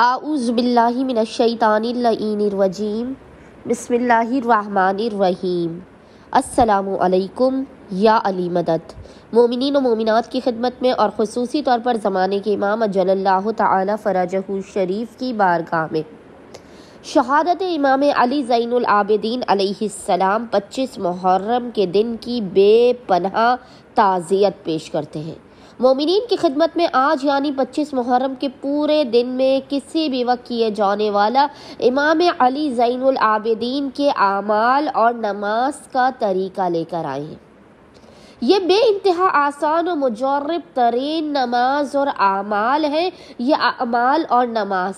आउज़बिल्लिमिनशैतानरजीम बसमीम असलकुम या अली मदद मोमिन मोमिनात मोमिनत की खदमत में और खसूसी तौर पर ज़माने के इमाम जल्ला तरजह शरीफ की बारगाह में शहादत इमाम अली ज़ैनआबदीन आसमाम पच्चीस मुहर्रम के दिन की बेपनह ताज़ियत पेश करते हैं मोमिन की खिदमत में आज यानी पच्चीस मुहर्रम के पूरे दिन में किसी भी वक्त किए जाने वाला इमाम अली जैन आबिदीन के आमाल और नमाज का तरीका लेकर आए हैं ये बे इंतहा आसान और मजरब तरीन नमाज और आमाल है ये आमाल और नमाज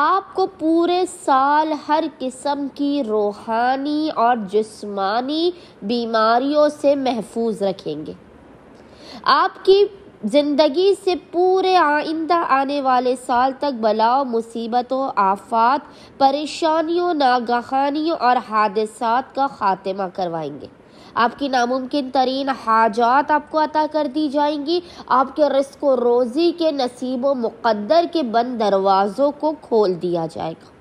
आपको पूरे साल हर किस्म की रूहानी और जिस्मानी बीमारियों से महफूज रखेंगे आपकी ज़िंदगी से पूरे आइंदा आने वाले साल तक बलाओ मुसीबतों आफात परेशानियों नागहानियों और हादसात का ख़ात्मा करवाएंगे आपकी नामुमकिन तरीन हाजात आपको अता कर दी जाएंगी आपके रिस्क रोज़ी के नसीब व मुकद्दर के बंद दरवाज़ों को खोल दिया जाएगा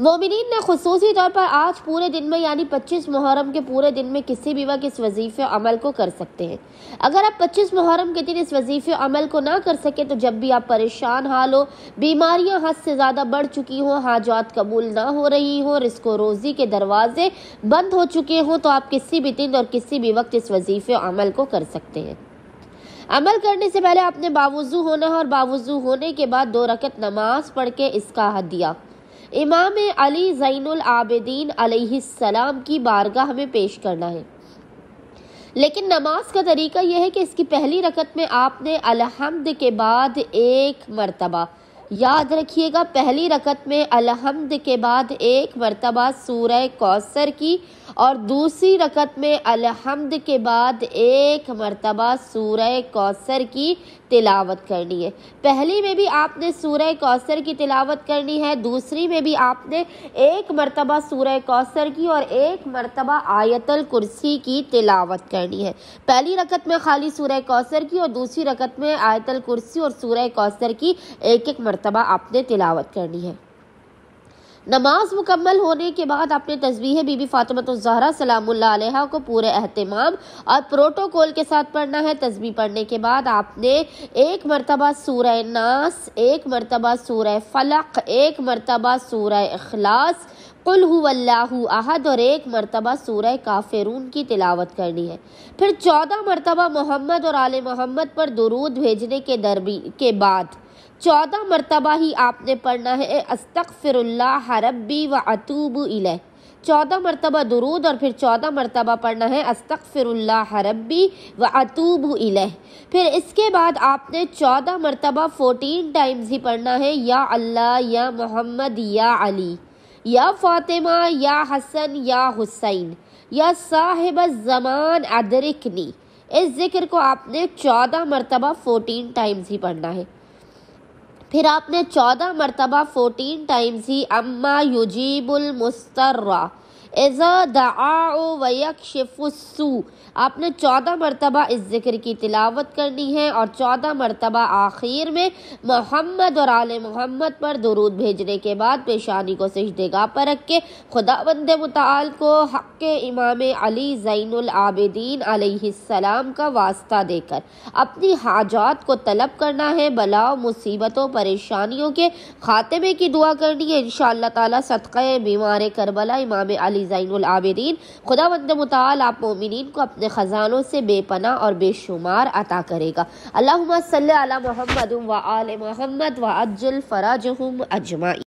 मोमिन ने खसूसी तौर पर आज पूरे दिन में यानी 25 मुहर्रम के पूरे दिन में किसी भी वक्त इस वजीफे अमल को कर सकते हैं अगर आप 25 मुहर्रम के दिन इस वजीफे अमल को ना कर सके तो जब भी आप परेशान हाल हो बीमारियां हद से ज़्यादा बढ़ चुकी हों हाजात कबूल ना हो रही हों रिस्को रोज़ी के दरवाजे बंद हो चुके हों तो आप किसी भी दिन और किसी भी वक्त इस वजीफे अमल को कर सकते हैं अमल करने से पहले आपने बावजू होना है और बावजू होने के बाद दो रकत नमाज पढ़ के इसका हदिया इमाम अली ज़ैनुल आबदीन अलैहिस्सलाम की बारगाह में पेश करना है लेकिन नमाज का तरीका यह है कि इसकी पहली रकत में आपने अलहमद के बाद एक मरतबा याद रखिएगा पहली रकत में अलहमद के बाद एक मरतबा सूर कौसर की और दूसरी रकत में अलहमद के बाद एक मरतबा सूर कौसर की तिलावत करनी है पहली में भी आपने सूर कौसर की तिलावत करनी है दूसरी में भी आपने एक मरतबा सूर कौसर की और एक मरतबा आयतल कुर्सी की तिलावत करनी है पहली रकत में खाली सूर कौसर की और दूसरी रकत में आयतल कुर्सी और सूर कौसर की एक एक मरतबा मरतबा आपने तिलावत करनी है नमाज मुकम्मल होने के बाद आपने तस्वीर बीबी फ़ातमतज़हरा सलामुल्ला को पूरे अहतमाम और प्रोटोकॉल के साथ पढ़ना है तस्वीर पढ़ने के बाद आपने एक मरतबा सूर नास एक मरतबा सूर फ़लक एक मरतबा सूर अखलास कुल अहद और एक मरतबा सूरह काफिरून की तिलावत करनी है फिर चौदह मरतबा मोहम्मद और आल मोहम्मद पर दरूद भेजने के दरबी के बाद चौदह मरतबा ही आपने पढ़ना है अस्तक फिरल्ला हरबी व अतूब इलह चौदह मरतबा दरूद और फिर चौदह मरतबा पढ़ना है अस्तक फिरल्ला हरबी व अतूब इलह फिर इसके बाद आपने चौदह मरतबा फ़ोटीन टाइम्स ही पढ़ना है या अल्लाह या मोहम्मद या अली या फातिमा या हसन या हुसैन या साहिब जमान अदरिकनी इस ज़िक्र को आपने चौदह मरतबा फ़ोटीन टाइम्स ही पढ़ना है फिर आपने चौदह मरतबा फोर्टीन टाइम्स ही अम्मा युजीबुल मुस्तर्रा एज़ा आपने चौदह मरतबा इस ज़िक्र की तिलावत करनी है और चौदह मरतबा आखिर में मोहम्मद और आल मोहम्मद पर दरूद भेजने के बाद पेशानी को सजदेगा पर रख के खुदा बंद मताल को हक के इमाम अली ज़ैनआबदीन आलाम का वास्ता देकर अपनी हाजात को तलब करना है बलाओ मुसीबतों परेशानियों के खात्मे की दुआ करनी है इन शाह तदक़ बीमार करबला इमाम अली अली खुदा मताल आप मोमिन को अपने ख़जानों से बेपना और बेशुमार अता करेगा अल्लाह सल महमद व आल महमद व अजमाई